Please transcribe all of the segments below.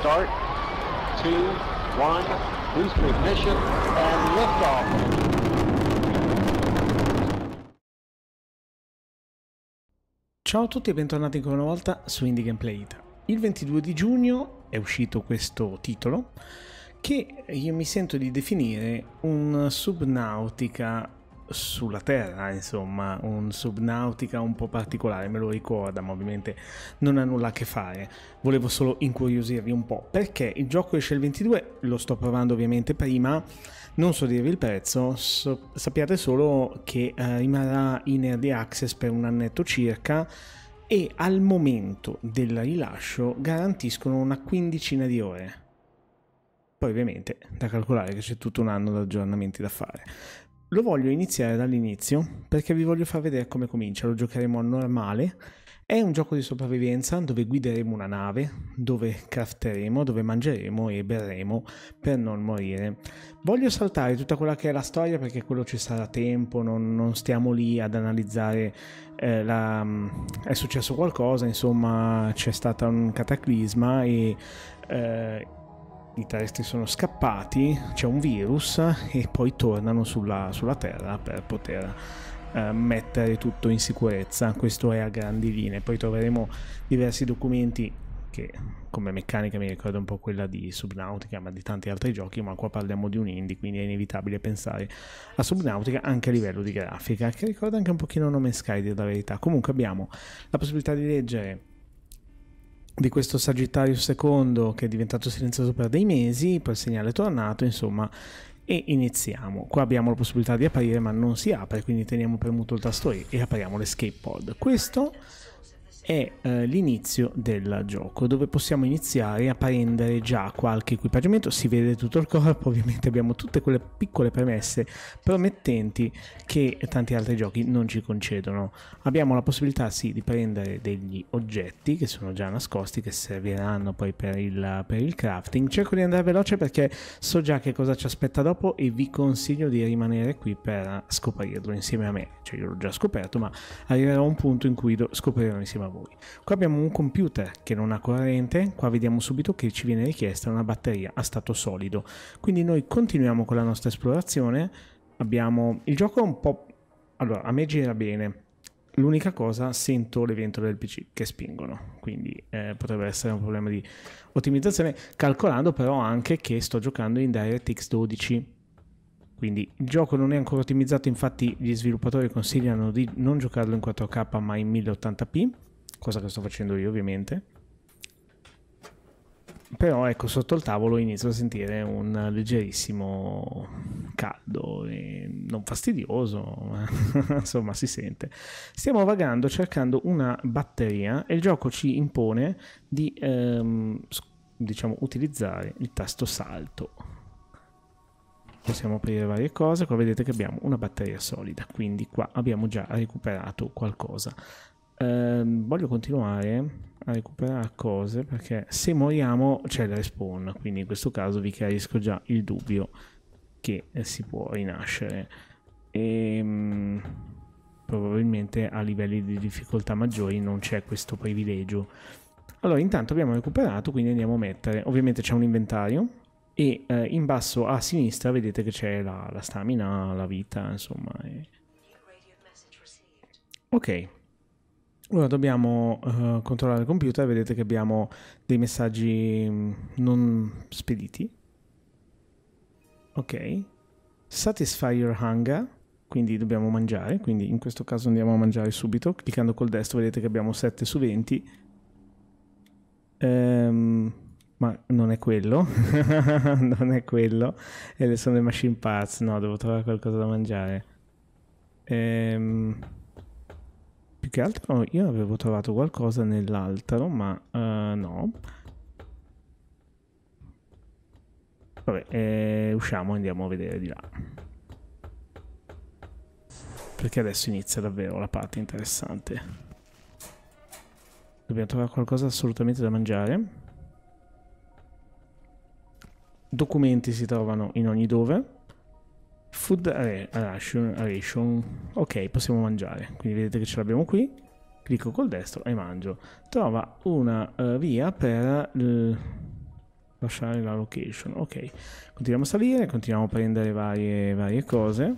start, two, one, boost ignition, and liftoff. Ciao a tutti e bentornati ancora una volta su Indie Gameplay Il 22 di giugno è uscito questo titolo che io mi sento di definire un Subnautica sulla Terra, insomma, un subnautica un po' particolare, me lo ricorda, ma ovviamente non ha nulla a che fare. Volevo solo incuriosirvi un po', perché il gioco esce il 22, lo sto provando ovviamente prima, non so dirvi il prezzo, so, sappiate solo che eh, rimarrà in early access per un annetto circa e al momento del rilascio garantiscono una quindicina di ore. Poi ovviamente da calcolare che c'è tutto un anno di aggiornamenti da fare lo voglio iniziare dall'inizio perché vi voglio far vedere come comincia, lo giocheremo a normale. È un gioco di sopravvivenza dove guideremo una nave, dove crafteremo, dove mangeremo e berremo per non morire. Voglio saltare tutta quella che è la storia perché quello ci sarà tempo, non, non stiamo lì ad analizzare eh, la, è successo qualcosa, insomma c'è stato un cataclisma e... Eh, i terrestri sono scappati, c'è un virus e poi tornano sulla, sulla Terra per poter eh, mettere tutto in sicurezza. Questo è a grandi linee. Poi troveremo diversi documenti che come meccanica mi ricorda un po' quella di Subnautica, ma di tanti altri giochi, ma qua parliamo di un indie, quindi è inevitabile pensare a Subnautica anche a livello di grafica, che ricorda anche un pochino Nome Sky, dir verità. Comunque abbiamo la possibilità di leggere di questo Sagittario II che è diventato silenzioso per dei mesi, poi il segnale è tornato, insomma, e iniziamo. Qua abbiamo la possibilità di aprire ma non si apre, quindi teniamo premuto il tasto E e apriamo l'escape pod. Questo è eh, l'inizio del gioco dove possiamo iniziare a prendere già qualche equipaggiamento si vede tutto il corpo ovviamente abbiamo tutte quelle piccole premesse promettenti che tanti altri giochi non ci concedono abbiamo la possibilità sì di prendere degli oggetti che sono già nascosti che serviranno poi per il, per il crafting cerco di andare veloce perché so già che cosa ci aspetta dopo e vi consiglio di rimanere qui per scoprirlo insieme a me cioè io l'ho già scoperto ma arriverà un punto in cui scopriremo insieme a voi voi. Qua abbiamo un computer che non ha corrente, qua vediamo subito che ci viene richiesta una batteria a stato solido. Quindi noi continuiamo con la nostra esplorazione, abbiamo... il gioco è un po'... allora, a me gira bene, L'unica cosa, sento le ventole del PC che spingono, quindi eh, potrebbe essere un problema di ottimizzazione, calcolando però anche che sto giocando in DirectX 12. Quindi il gioco non è ancora ottimizzato, infatti gli sviluppatori consigliano di non giocarlo in 4K ma in 1080p, cosa che sto facendo io ovviamente. Però ecco, sotto il tavolo inizio a sentire un leggerissimo caldo, non fastidioso, ma insomma si sente. Stiamo vagando cercando una batteria e il gioco ci impone di ehm, diciamo, utilizzare il tasto salto. Possiamo aprire varie cose, qua vedete che abbiamo una batteria solida, quindi qua abbiamo già recuperato qualcosa. Ehm, voglio continuare a recuperare cose perché se moriamo c'è il respawn, quindi in questo caso vi chiarisco già il dubbio che eh, si può rinascere. E, ehm, mh, probabilmente a livelli di difficoltà maggiori non c'è questo privilegio. Allora, intanto abbiamo recuperato, quindi andiamo a mettere, ovviamente c'è un inventario e eh, in basso a sinistra vedete che c'è la, la, stamina, la vita, insomma. E... Ok, Ora dobbiamo uh, controllare il computer, vedete che abbiamo dei messaggi mm, non spediti. Ok. Satisfy your hunger, quindi dobbiamo mangiare, quindi in questo caso andiamo a mangiare subito. Cliccando col destro vedete che abbiamo 7 su 20. Um, ehm, ma non è quello, non è quello. E le sono le machine parts, no, devo trovare qualcosa da mangiare. Ehm... Um, più che altro io avevo trovato qualcosa nell'altro, ma uh, no. Vabbè, eh, usciamo e andiamo a vedere di là. Perché adesso inizia davvero la parte interessante. Dobbiamo trovare qualcosa assolutamente da mangiare. Documenti si trovano in ogni dove. Food eh, eh, eh, ration Ok, possiamo mangiare. Quindi vedete che ce l'abbiamo qui. Clicco col destro e mangio. Trova una uh, via per uh, lasciare la location. Ok, continuiamo a salire, continuiamo a prendere varie, varie cose.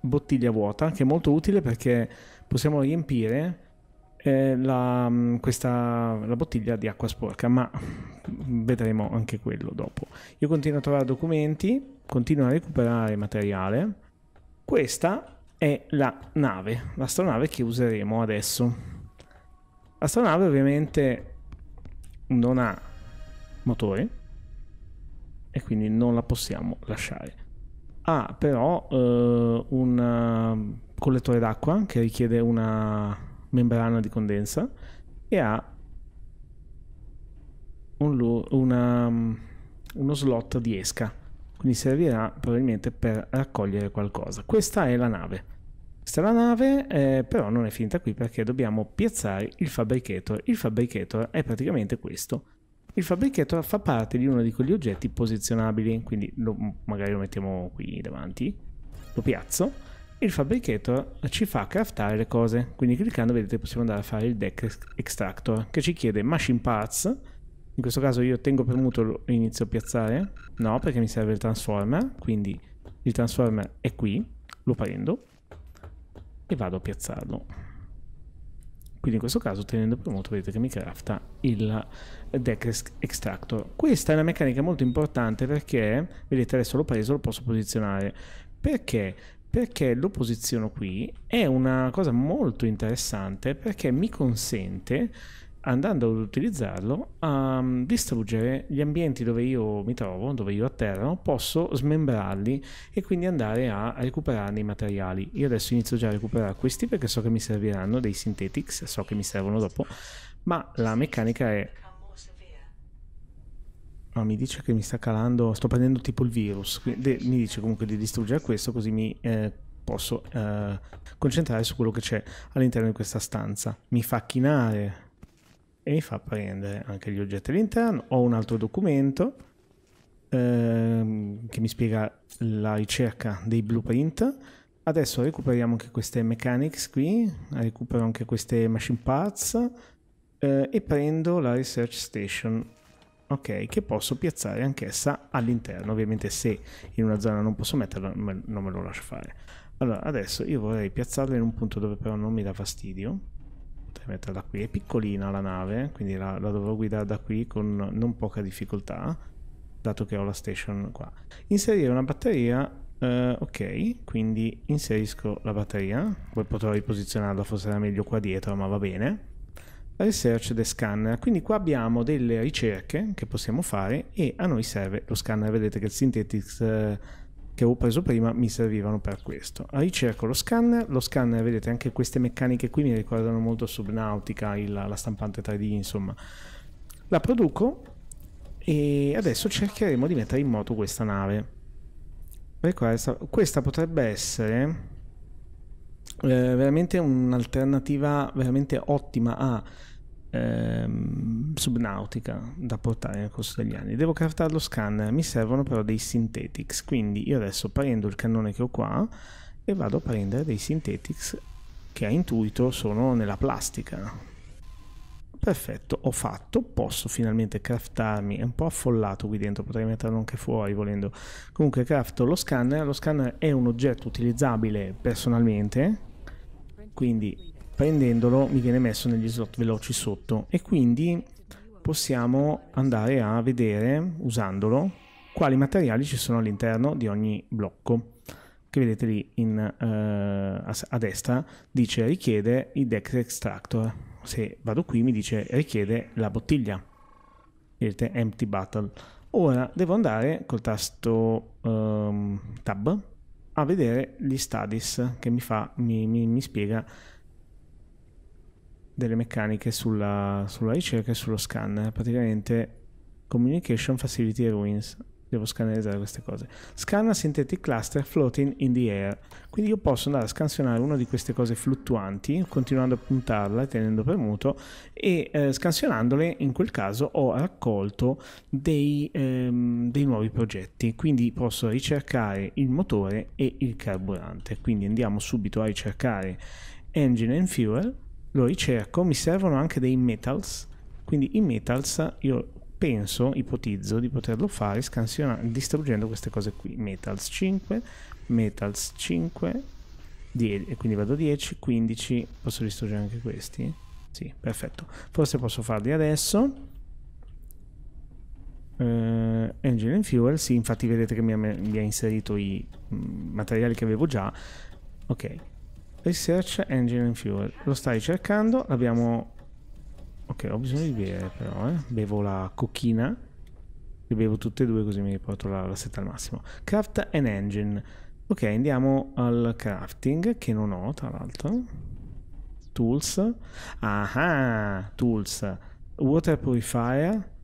Bottiglia vuota, che è molto utile perché possiamo riempire eh, la, mm, questa, la bottiglia di acqua sporca, ma vedremo anche quello dopo. Io continuo a trovare documenti, continuo a recuperare materiale. Questa è la nave, l'astronave che useremo adesso. L'astronave ovviamente non ha motore e quindi non la possiamo lasciare. Ha però eh, un eh, collettore d'acqua che richiede una membrana di condensa e ha un, una, uno slot di esca, quindi servirà probabilmente per raccogliere qualcosa. Questa è la nave. Questa è la nave, eh, però non è finita qui perché dobbiamo piazzare il fabbricator Il fabbricator è praticamente questo. Il fabbricator fa parte di uno di quegli oggetti posizionabili, quindi lo, magari lo mettiamo qui davanti, lo piazzo il fabbricator ci fa craftare le cose, quindi cliccando vedete possiamo andare a fare il deck extractor che ci chiede machine parts, in questo caso io tengo premuto e inizio a piazzare, no perché mi serve il transformer, quindi il transformer è qui, lo prendo e vado a piazzarlo. Quindi in questo caso tenendo premuto vedete che mi crafta il deck extractor. Questa è una meccanica molto importante perché, vedete adesso l'ho preso, lo posso posizionare. Perché? perché lo posiziono qui è una cosa molto interessante perché mi consente andando ad utilizzarlo a mm, distruggere gli ambienti dove io mi trovo, dove io atterro, posso smembrarli e quindi andare a recuperarne i materiali. Io adesso inizio già a recuperare questi perché so che mi serviranno dei synthetics, so che mi servono dopo, ma la meccanica è No, mi dice che mi sta calando, sto prendendo tipo il virus, quindi mi dice comunque di distruggere questo così mi eh, posso eh, concentrare su quello che c'è all'interno di questa stanza. Mi fa chinare e mi fa prendere anche gli oggetti all'interno. Ho un altro documento eh, che mi spiega la ricerca dei blueprint. Adesso recuperiamo anche queste mechanics qui, recupero anche queste machine parts eh, e prendo la research station ok, che posso piazzare anch'essa all'interno. Ovviamente se in una zona non posso metterla, non me lo lascio fare. Allora, adesso io vorrei piazzarla in un punto dove però non mi dà fastidio. Potrei metterla qui, è piccolina la nave, quindi la, la dovrò guidare da qui con non poca difficoltà, dato che ho la station qua. Inserire una batteria Uh, ok, quindi inserisco la batteria, poi potrò riposizionarla, forse era meglio qua dietro, ma va bene. Research the Scanner. Quindi qua abbiamo delle ricerche che possiamo fare e a noi serve lo scanner. Vedete che il Synthetics eh, che ho preso prima mi servivano per questo. Ricerco lo scanner, lo scanner vedete anche queste meccaniche qui mi ricordano molto Subnautica, il, la stampante 3D insomma. La produco e adesso cercheremo di mettere in moto questa nave. Questa, questa potrebbe essere eh, veramente un'alternativa veramente ottima a ehm, Subnautica da portare nel corso degli anni. Devo craftare lo scanner, mi servono però dei synthetics, quindi io adesso prendo il cannone che ho qua e vado a prendere dei synthetics che a intuito sono nella plastica. Perfetto, ho fatto, posso finalmente craftarmi, è un po' affollato qui dentro, potrei metterlo anche fuori volendo. Comunque crafto lo scanner, lo scanner è un oggetto utilizzabile personalmente, quindi prendendolo mi viene messo negli slot veloci sotto e quindi possiamo andare a vedere usandolo quali materiali ci sono all'interno di ogni blocco che vedete lì in, eh, a, a, destra dice richiede il deck extractor se vado qui mi dice richiede la bottiglia vedete empty battle ora devo andare col tasto ehm, tab a vedere gli studies che mi fa, mi, mi, mi spiega delle meccaniche sulla, sulla ricerca e sullo scanner, praticamente Communication Facility Ruins, devo scannerizzare queste cose. Scanna synthetic cluster floating in the air. Quindi io posso andare a scansionare una di queste cose fluttuanti, continuando a puntarla e tenendo premuto, e eh, scansionandole in quel caso ho raccolto dei, ehm, dei nuovi progetti. Quindi posso ricercare il motore e il carburante. Quindi andiamo subito a ricercare engine and fuel, lo ricerco, mi servono anche dei metals, quindi i metals io penso, ipotizzo di poterlo fare distruggendo queste cose qui, metals 5, metals 5, 10, e quindi vado 10, 15, posso distruggere anche questi? Sì, perfetto. Forse posso farli adesso. Uh, engine and Fuel, sì, infatti vedete che mi ha, mi ha inserito i mh, materiali che avevo già. Ok. Research Engine and Fuel. Lo stai cercando, l'abbiamo Ok, ho bisogno di bere però, eh. Bevo la cocchina. Che bevo tutte e due così mi porto la, la setta al massimo. Craft an engine. Ok, andiamo al crafting, che non ho tra l'altro. Tools. Ah, tools. Water purifier.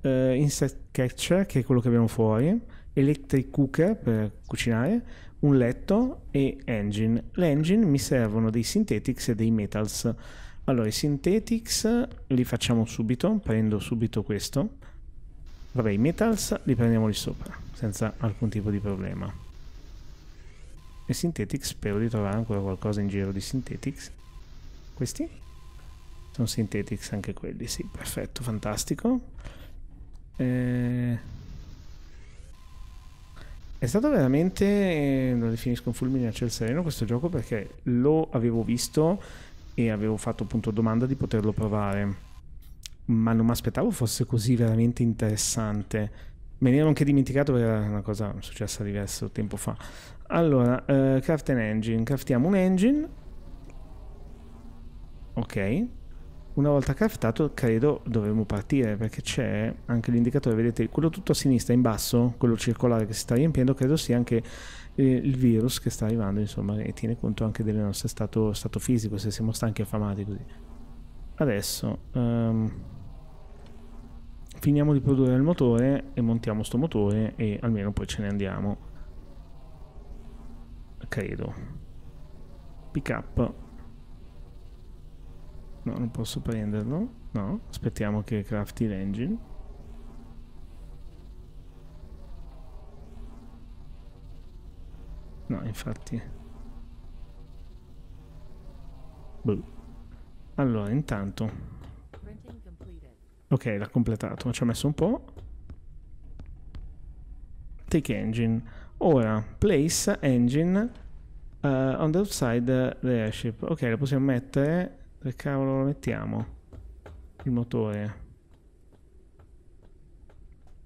Uh, insect catcher, che è quello che abbiamo fuori. Electric cooker per cucinare. Un letto e engine. L'engine mi servono dei synthetics e dei metals. Allora, i synthetics li facciamo subito, prendo subito questo. Vabbè, i metals li prendiamo lì sopra, senza alcun tipo di problema. E synthetics, spero di trovare ancora qualcosa in giro di synthetics. Questi? Sono synthetics anche quelli, sì, perfetto, fantastico. Eh... È stato veramente, eh, lo definisco un fulmine a ciel sereno questo gioco perché lo avevo visto e avevo fatto appunto domanda di poterlo provare. Ma non mi aspettavo fosse così veramente interessante. Me ne ero anche dimenticato perché era una cosa successa diverso tempo fa. Allora, uh, craft an engine. Craftiamo un engine. Ok una volta craftato credo dovremmo partire perché c'è anche l'indicatore, vedete quello tutto a sinistra in basso, quello circolare che si sta riempiendo, credo sia anche eh, il virus che sta arrivando insomma e tiene conto anche del nostro stato, stato fisico se siamo stanchi e affamati così. Adesso um, finiamo di produrre il motore e montiamo sto motore e almeno poi ce ne andiamo. Credo. Pick up No, non posso prenderlo. No, aspettiamo che crafti l'engine. No, infatti. Buh. Allora, intanto. Ok, l'ha completato, ci ha messo un po'. Take engine. Ora, place engine uh, on the outside the eh, airship. Ok, lo possiamo mettere dove cavolo lo mettiamo? Il motore.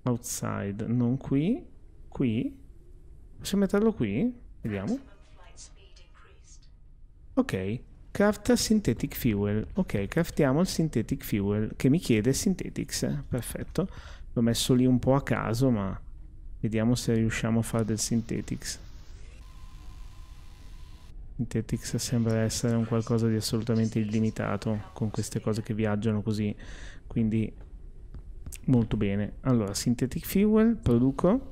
Outside, non qui. Qui. Possiamo metterlo qui? Vediamo. Ok. Craft synthetic fuel. Ok, craftiamo il synthetic fuel che mi chiede synthetics. Perfetto. L'ho messo lì un po' a caso, ma vediamo se riusciamo a fare del synthetics. Tetix sembra essere un qualcosa di assolutamente illimitato con queste cose che viaggiano così, quindi molto bene. Allora, Synthetic Fuel, produco,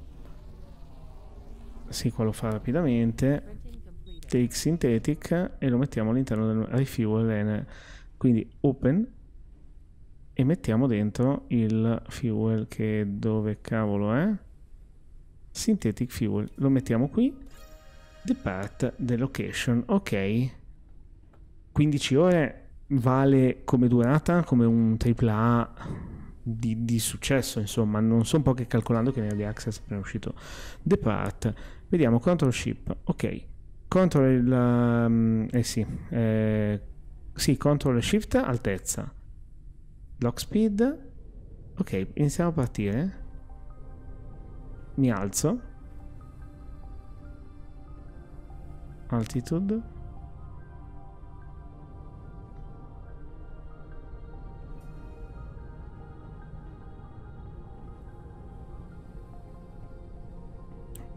sì qua lo fa rapidamente, take Synthetic e lo mettiamo all'interno del Refuel, N. quindi open e mettiamo dentro il fuel che dove cavolo è? Synthetic Fuel, lo mettiamo qui Depart the location, ok. 15 ore vale come durata, come un AAA di, di successo, insomma, non sono poche calcolando che Early Access è appena uscito. Depart, vediamo, control ship, ok. Control il... Um, eh sì, eh, sì, control shift, altezza. Lock speed, ok, iniziamo a partire. Mi alzo. altitude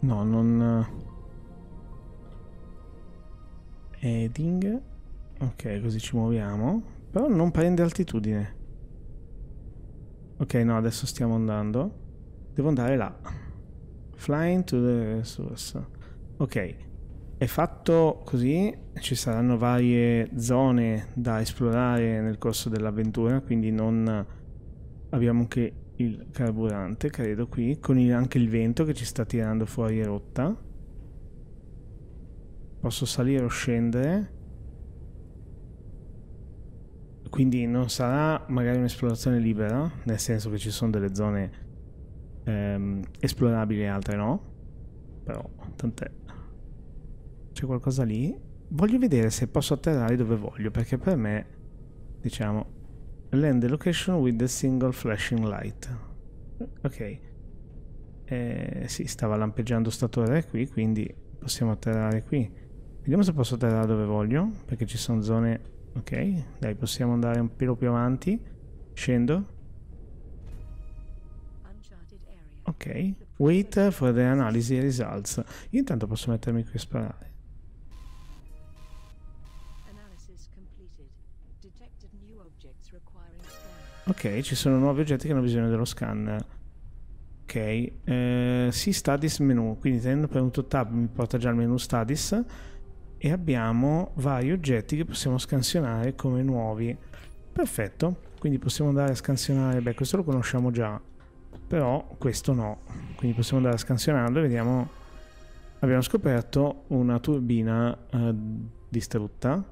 No, non... Eh, Heading. Ok, così ci muoviamo. Però non prende altitudine. Ok, no, adesso stiamo andando. Devo andare là. Flying to the source. Ok. È fatto così, ci saranno varie zone da esplorare nel corso dell'avventura, quindi non abbiamo anche il carburante, credo qui, con il, anche il vento che ci sta tirando fuori rotta. Posso salire o scendere. Quindi non sarà magari un'esplorazione libera, nel senso che ci sono delle zone ehm, esplorabili e altre no, però tant'è c'è qualcosa lì. Voglio vedere se posso atterrare dove voglio, perché per me, diciamo, land the location with the single flashing light. Ok. Eh, sì, stava lampeggiando sta torre qui, quindi possiamo atterrare qui. Vediamo se posso atterrare dove voglio, perché ci sono zone... Ok, dai, possiamo andare un pelo più avanti. Scendo. Ok, wait for the analysis results. Io intanto posso mettermi qui a sparare. Ok, ci sono nuovi oggetti che hanno bisogno dello scanner. Ok, eh, sì, studies menu, quindi tenendo premuto tab mi porta già al menu status e abbiamo vari oggetti che possiamo scansionare come nuovi. Perfetto, quindi possiamo andare a scansionare, beh questo lo conosciamo già, però questo no, quindi possiamo andare a scansionarlo e vediamo, abbiamo scoperto una turbina eh, distrutta,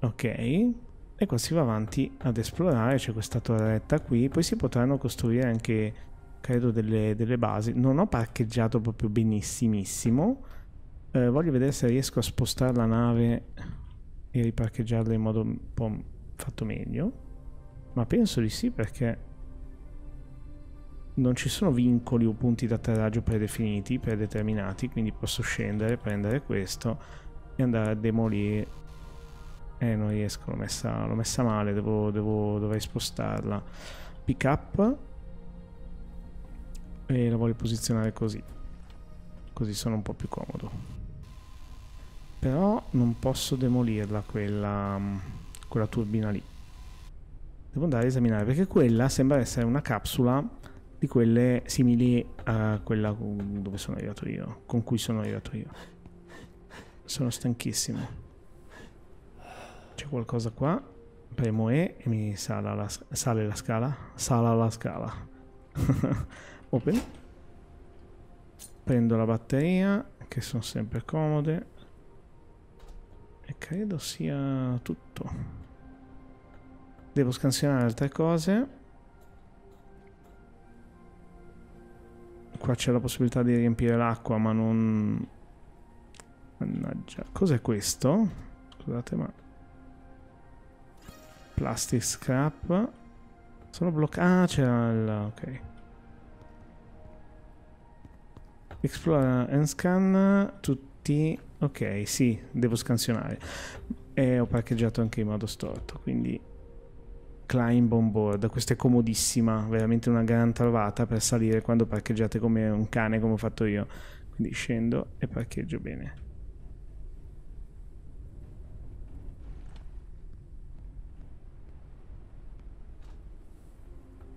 ok, e qua si va avanti ad esplorare, c'è questa torretta qui, poi si potranno costruire anche, credo, delle, delle basi. Non ho parcheggiato proprio benissimissimo, eh, voglio vedere se riesco a spostare la nave e riparcheggiarla in modo un po' fatto meglio, ma penso di sì perché non ci sono vincoli o punti di atterraggio predefiniti, predeterminati, quindi posso scendere, prendere questo e andare a demolire eh, non riesco, l'ho messa, l'ho messa male, devo, devo, dovrei spostarla. Pick up. E la voglio posizionare così. Così sono un po' più comodo. Però non posso demolirla quella, quella turbina lì. Devo andare a esaminare, perché quella sembra essere una capsula di quelle simili a quella dove sono arrivato io, con cui sono arrivato io. Sono stanchissimo. C'è qualcosa qua. Premo E e mi sale la, sale la scala. Sala la scala. Open. Prendo la batteria, che sono sempre comode. E credo sia tutto. Devo scansionare altre cose. Qua c'è la possibilità di riempire l'acqua, ma non... Mannaggia, cos'è questo? Scusate, ma Plastic scrap. Sono bloccati. Ah, c'era il. Ok. Explora and scan tutti. Ok, sì, devo scansionare. E ho parcheggiato anche in modo storto, quindi. Climb on board, questa è comodissima, veramente una gran trovata per salire quando parcheggiate come un cane, come ho fatto io. Quindi scendo e parcheggio bene.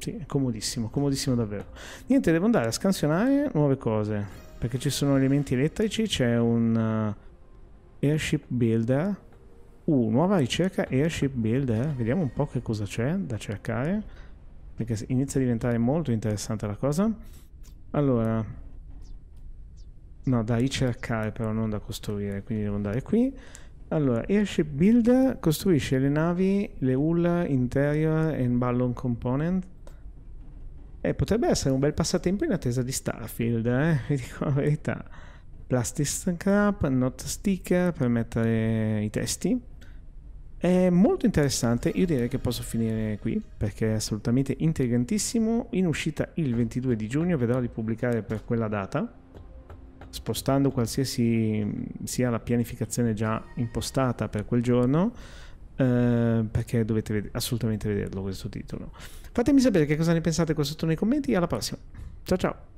Sì, è comodissimo, comodissimo davvero. Niente, devo andare a scansionare nuove cose, perché ci sono elementi elettrici, c'è un uh, airship builder. Uh, nuova ricerca airship builder. Vediamo un po' che cosa c'è da cercare, perché inizia a diventare molto interessante la cosa. Allora, no, da ricercare però, non da costruire, quindi devo andare qui. Allora, Airship Builder costruisce le navi, le hull interior and ballon component eh, potrebbe essere un bel passatempo in attesa di Starfield, eh? vi dico la verità. Plastic Crap, Not Sticker per mettere i testi. È molto interessante, io direi che posso finire qui perché è assolutamente intrigantissimo. In uscita il 22 di giugno, vedrò di pubblicare per quella data, spostando qualsiasi mm, sia la pianificazione già impostata per quel giorno eh, perché dovete ved- assolutamente vederlo questo titolo. Fatemi sapere che cosa ne pensate qua sotto nei commenti. Alla prossima. Ciao ciao.